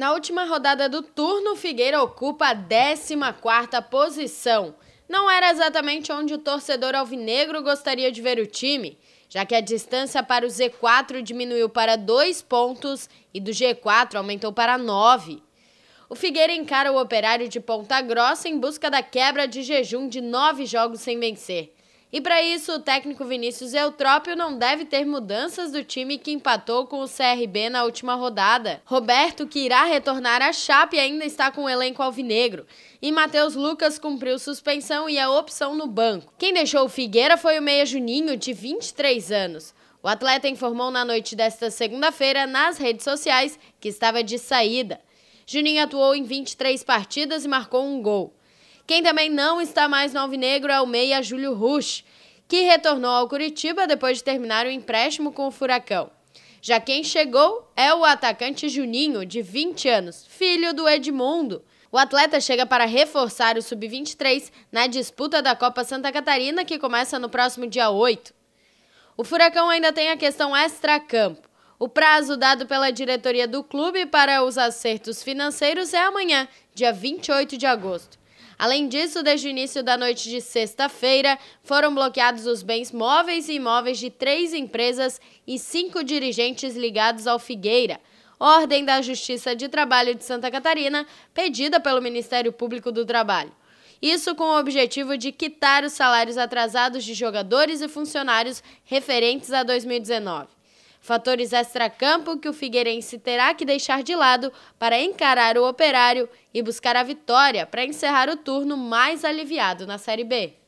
Na última rodada do turno, Figueira ocupa a 14ª posição. Não era exatamente onde o torcedor alvinegro gostaria de ver o time, já que a distância para o Z4 diminuiu para 2 pontos e do G4 aumentou para 9. O Figueira encara o operário de Ponta Grossa em busca da quebra de jejum de nove jogos sem vencer. E para isso, o técnico Vinícius Eutrópio não deve ter mudanças do time que empatou com o CRB na última rodada. Roberto, que irá retornar à Chape, ainda está com o elenco alvinegro. E Matheus Lucas cumpriu suspensão e a é opção no banco. Quem deixou o Figueira foi o meia Juninho, de 23 anos. O atleta informou na noite desta segunda-feira nas redes sociais que estava de saída. Juninho atuou em 23 partidas e marcou um gol. Quem também não está mais no Alvinegro é o meia Júlio Rush, que retornou ao Curitiba depois de terminar o empréstimo com o Furacão. Já quem chegou é o atacante Juninho, de 20 anos, filho do Edmundo. O atleta chega para reforçar o Sub-23 na disputa da Copa Santa Catarina, que começa no próximo dia 8. O Furacão ainda tem a questão extra-campo. O prazo dado pela diretoria do clube para os acertos financeiros é amanhã, dia 28 de agosto. Além disso, desde o início da noite de sexta-feira, foram bloqueados os bens móveis e imóveis de três empresas e cinco dirigentes ligados ao Figueira ordem da Justiça de Trabalho de Santa Catarina, pedida pelo Ministério Público do Trabalho. Isso com o objetivo de quitar os salários atrasados de jogadores e funcionários referentes a 2019. Fatores extracampo que o Figueirense terá que deixar de lado para encarar o operário e buscar a vitória para encerrar o turno mais aliviado na Série B.